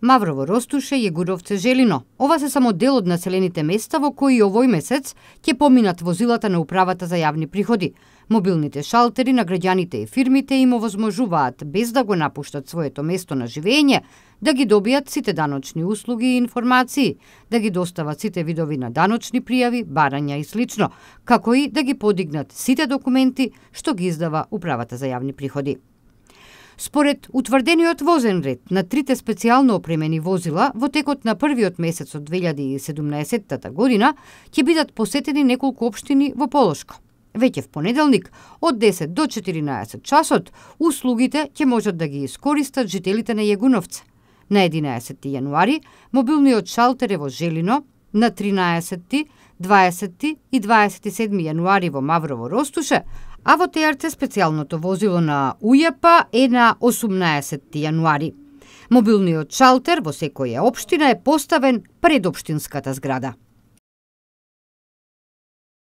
Маврово Ростуше, Јегуровце, Желино. Ова се само дел од населените места во кои овој месец ќе поминат возилата на управата за јавни приходи. Мобилните шалтери на граѓаните и фирмите им овозможуваат, без да го напуштат своето место на живење, да ги добијат сите даночни услуги и информации, да ги достават сите видови на даночни пријави, барања и слично, како и да ги подигнат сите документи што ги издава управата за јавни приходи. Според утврдениот возен ред на трите специјално опремени возила во текот на првиот месец од 2017 година ќе бидат посетени неколку општини во Полошко. Веќе в понеделник, од 10 до 14 часот, услугите ќе можат да ги искористат жителите на Јегуновце. На 11 јануари, мобилниот шалтер е во Желино, на 13, 20 и 27 јануари во Маврово Ростуше, а во ТРЦ специјалното возило на УЈП е на 18 јануари. Мобилниот шалтер во секоја општина е поставен пред општинската зграда.